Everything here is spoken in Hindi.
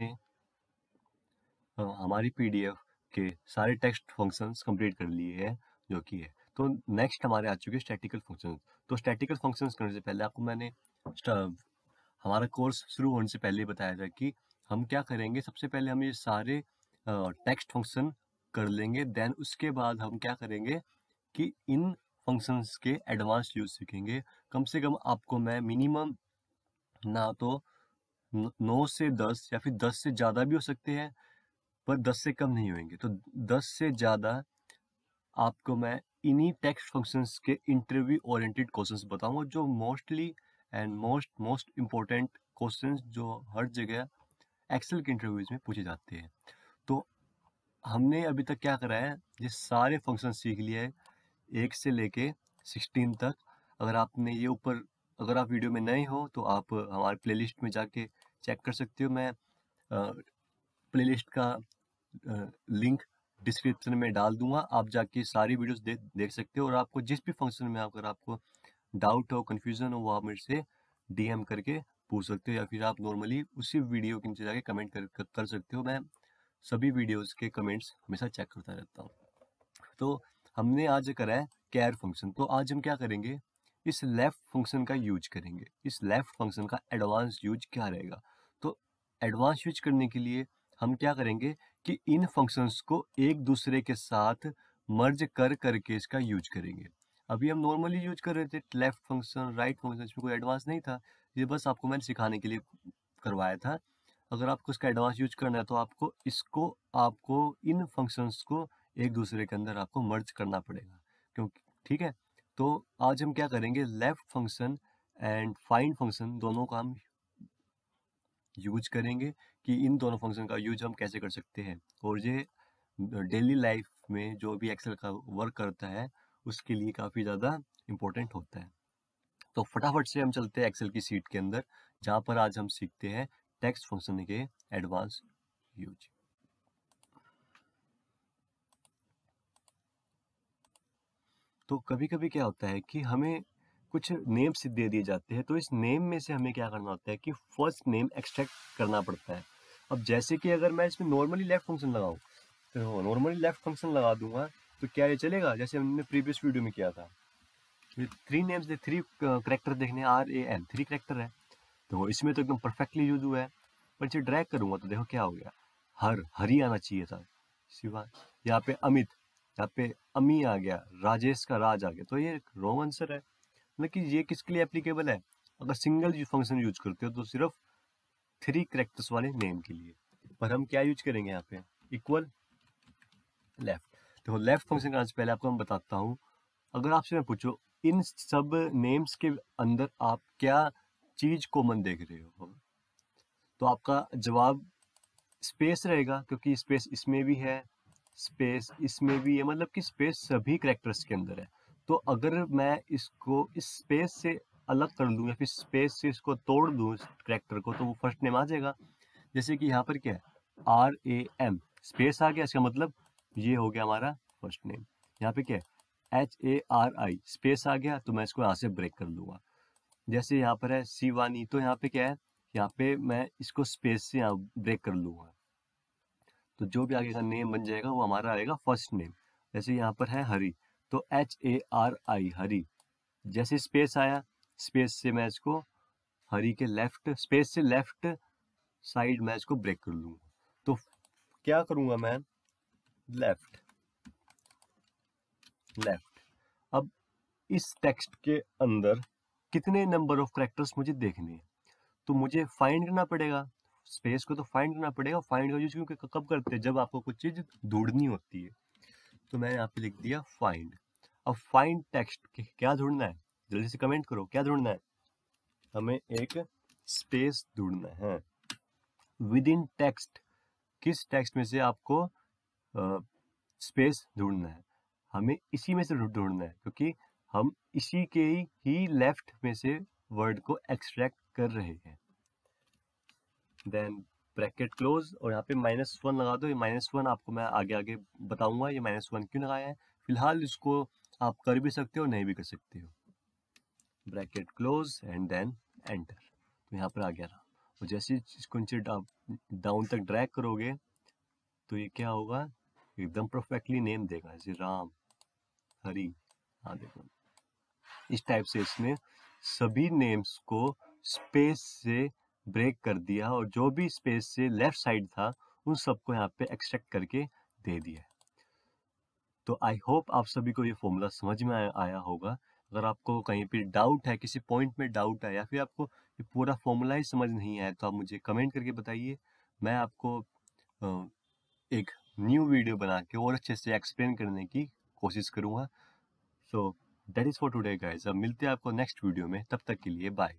ने हमारी पीडीएफ के सारे टेक्स्ट फंक्शंस कंप्लीट कर लिए हैं जो कि है तो नेक्स्ट हमारे आ चुके हैं स्टैटिकल फंक्शन तो स्टैटिकल फंक्शंस करने से पहले आपको मैंने हमारा कोर्स शुरू होने से पहले बताया था कि हम क्या करेंगे सबसे पहले हम ये सारे टेक्स्ट फंक्शन कर लेंगे देन उसके बाद हम क्या करेंगे कि इन फंक्शंस के एडवांस यूज सीखेंगे कम से कम आपको मैं मिनिमम ना तो नौ से दस या फिर दस से ज़्यादा भी हो सकते हैं पर दस से कम नहीं होंगे तो दस से ज़्यादा आपको मैं इन्हीं टेक्स्ट फंक्शंस के इंटरव्यू ओरिएंटेड क्वेश्चंस बताऊंगा जो mostly and most most important questions जो हर जगह एक्सेल के इंटरव्यूज में पूछे जाते हैं तो हमने अभी तक क्या करा है ये सारे फंक्शन सीख लिए हैं एक से लेके सिक्सटीन तक अगर आपने ये ऊपर अगर आप वीडियो में नए हो तो आप हमारे प्ले में जाके चेक कर सकते हो मैं प्ले का लिंक डिस्क्रिप्शन में डाल दूंगा आप जाके सारी वीडियोस दे, देख सकते हो और आपको जिस भी फंक्शन में अगर आपको डाउट हो कन्फ्यूज़न हो वो आप मेरे से डीएम करके पूछ सकते हो या फिर आप नॉर्मली उसी वीडियो के नीचे जाके कमेंट कर, कर, कर सकते हो मैं सभी वीडियोस के कमेंट्स हमेशा चेक करता रहता हूँ तो हमने आज करा है कैर फंक्शन तो आज हम क्या करेंगे इस लेफ्ट फंक्शन का यूज करेंगे इस लेफ्ट फंक्शन का एडवांस यूज क्या रहेगा तो एडवांस यूज करने के लिए हम क्या करेंगे कि इन फंक्शंस को एक दूसरे के साथ मर्ज कर करके इसका यूज करेंगे अभी हम नॉर्मली यूज कर रहे थे लेफ्ट फंक्शन राइट फंक्शन इसमें कोई एडवांस नहीं था ये बस आपको मैंने सिखाने के लिए करवाया था अगर आपको इसका एडवांस यूज करना है तो आपको इसको आपको इन फंक्शंस को एक दूसरे के अंदर आपको मर्ज करना पड़ेगा क्योंकि ठीक है तो आज हम क्या करेंगे left function and find function दोनों का हम यूज करेंगे कि इन दोनों फंक्शन का यूज हम कैसे कर सकते हैं और ये डेली लाइफ में जो भी एक्सेल का वर्क करता है उसके लिए काफ़ी ज़्यादा इम्पोर्टेंट होता है तो फटाफट से हम चलते हैं एक्सेल की सीट के अंदर जहाँ पर आज हम सीखते हैं टेक्स्ट फंक्शन के एडवांस यूज तो कभी कभी क्या होता है कि हमें कुछ नेम्स दे दिए जाते हैं तो इस नेम में से हमें क्या करना होता है कि फर्स्ट नेम एक्सट्रैक्ट करना पड़ता है अब जैसे कि अगर मैं इसमें नॉर्मली लेफ्ट फंक्शन लगाऊँ तो हाँ, नॉर्मली लेफ्ट फंक्शन लगा दूंगा तो क्या ये चलेगा जैसे हमने प्रीवियस वीडियो में किया था थ्री नेम्स दे थ्री करेक्टर देखने R A N three character है तो हाँ, इसमें तो एकदम परफेक्टली यूज हुआ है पर इसे ड्रैग करूंगा तो देखो क्या हो गया हर हरी आना चाहिए था सिवा यहाँ पे अमित यहाँ पे अमी आ गया राजेश का राज आ गया तो ये रॉन्ग आंसर है लेकिन मतलब ये किसके लिए एप्लीकेबल है अगर सिंगल फंक्शन यूज करते हो तो सिर्फ थ्री करेक्टर्स वाले नेम के लिए पर हम क्या यूज करेंगे यहाँ पे इक्वल लेफ्ट तो लेफ्ट फंक्शन का आंसर पहले आपको हम बताता हूँ अगर आपसे मैं पूछो इन सब नेम्स के अंदर आप क्या चीज कॉमन देख रहे हो तो आपका जवाब स्पेस रहेगा क्योंकि स्पेस इसमें भी है स्पेस इसमें भी है मतलब कि स्पेस सभी करेक्टर्स के अंदर है तो अगर मैं इसको इस स्पेस से अलग कर लूँ या फिर स्पेस से इसको तोड़ दूँ इस करेक्टर को तो वो फर्स्ट नेम आ जाएगा जैसे कि यहाँ पर क्या है आर ए एम स्पेस आ गया इसका मतलब ये हो गया हमारा फर्स्ट नेम यहाँ पे क्या है H A R I space आ गया तो मैं इसको यहाँ से ब्रेक कर लूँगा जैसे यहाँ पर है वानी तो यहाँ पे क्या है यहाँ पे मैं इसको स्पेस से यहाँ ब्रेक कर लूँगा तो जो भी आगे का नेम बन जाएगा वो हमारा आएगा फर्स्ट नेम जैसे यहाँ पर है हरी तो एच ए आर आई हरी जैसे स्पेस आया स्पेस से मैं इसको हरी के लेफ्ट स्पेस से लेफ्ट साइड मैं इसको ब्रेक कर लूंगा तो क्या करूँगा मैं लेफ्ट लेफ्ट अब इस टेक्स्ट के अंदर कितने नंबर ऑफ करेक्टर्स मुझे देखने हैं तो मुझे फाइंड करना पड़ेगा स्पेस को तो फाइंड करना पड़ेगा फाइंड का यूज क्योंकि कब करते हैं जब आपको कुछ चीज़ ढूंढनी होती है तो मैंने यहाँ पे लिख दिया फाइंड अब फाइंड टेक्स्ट क्या ढूंढना है जल्दी से कमेंट करो क्या ढूंढना है हमें एक स्पेस ढूंढना है विद इन टेक्स्ट किस टेक्स्ट में से आपको स्पेस ढूंढना है हमें इसी में से ढूंढना है क्योंकि हम इसी के ही लेफ्ट में से वर्ड को एक्सट्रैक्ट कर रहे हैं देन ब्रैकेट क्लोज और यहाँ पे माइनस वन लगा दो ये माइनस वन आपको मैं आगे आगे बताऊंगा ये माइनस वन क्यों लगाया है फिलहाल इसको आप कर भी सकते हो नहीं भी कर सकते हो bracket close and then enter तो यहाँ पर आ गया रहा और जैसे इसको नीचे डाउन तक ड्रैग करोगे तो ये क्या होगा एकदम परफेक्टली नेम देगा जैसे राम हरी हाँ देखो इस टाइप से इसने सभी नेम्स को स्पेस से ब्रेक कर दिया और जो भी स्पेस से लेफ्ट साइड था उन सबको यहाँ पे एक्सट्रैक्ट करके दे दिया तो आई होप आप सभी को ये फॉर्मूला समझ में आया, होगा अगर आपको कहीं पे डाउट है किसी पॉइंट में डाउट है या फिर आपको ये पूरा फॉर्मूला ही समझ नहीं आया तो आप मुझे कमेंट करके बताइए मैं आपको एक न्यू वीडियो बना के और अच्छे से एक्सप्लेन करने की कोशिश करूँगा so that is for today guys अब मिलते हैं आपको नेक्स्ट वीडियो में तब तक के लिए बाय